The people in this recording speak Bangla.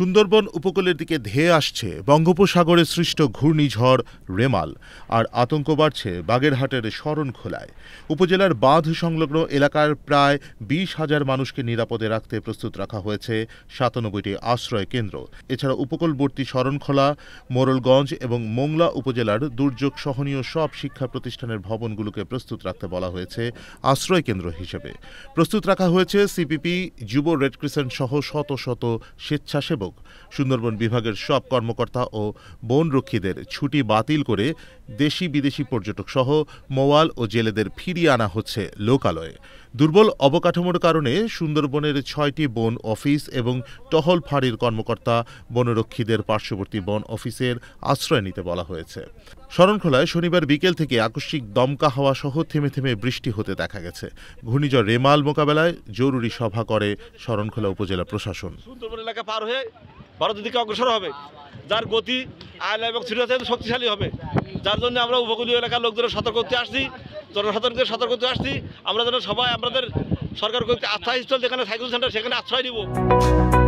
সুন্দরবন উপকূলের দিকে ধেয়ে আসছে বঙ্গোপসাগরে সৃষ্ট ঘূর্ণিঝড় রেমাল আর আতঙ্ক বাড়ছে বাগেরহাটের শরণখোলায় উপজেলার বাঁধ সংলগ্ন এলাকার প্রায় বিশ হাজার মানুষকে নিরাপদে রাখতে প্রস্তুত রাখা হয়েছে সাতানব্বইটি আশ্রয় কেন্দ্র এছাড়া উপকূলবর্তী শরণখোলা মোরলগঞ্জ এবং মোংলা উপজেলার দুর্যোগ সহনীয় সব শিক্ষা প্রতিষ্ঠানের ভবনগুলোকে প্রস্তুত রাখতে বলা হয়েছে আশ্রয় কেন্দ্র হিসেবে প্রস্তুত রাখা হয়েছে সিপিপি যুব রেড ক্রিসেন্ট সহ শত শত স্বেচ্ছাসেবক হোক সুন্দরবন বিভাগের সব কর্মকর্তা ও বনরক্ষীদের ছুটি বাতিল করে দেশি বিদেশি পর্যটক সহ মোয়াল ও জেলেদের ফিরিয়ে আনা হচ্ছে লোকালয়ে দুর্বল অবকাঠামোর কারণে সুন্দরবনের ছয়টি বন অফিস এবং টহল ফাঁড়ির কর্মকর্তা বনরক্ষীদের পার্শ্ববর্তী বন অফিসের আশ্রয় নিতে বলা হয়েছে শরণখোলায় শনিবার বিকেল থেকে আকস্মিক দমকা হওয়া সহ থেমে থেমে বৃষ্টি হতে দেখা গেছে ঘূর্ণিঝড় রেমাল মোকাবেলায় জরুরি সভা করে শরণখোলা উপজেলা প্রশাসন সুন্দরবন এলাকা পার হয়ে অগ্রসর হবে যার গতি আয়লা এবং শক্তিশালী হবে যার জন্য আমরা উপকূলীয় এলাকার লোকদের সতর্ক করতে আসছি জনসাধারণকে সতর্ক করতে আসছি আমরা যেন সবাই আমাদের সরকার আস্থা স্থল যেখানে সাইকেল সেন্টার সেখানে আশ্রয় নিব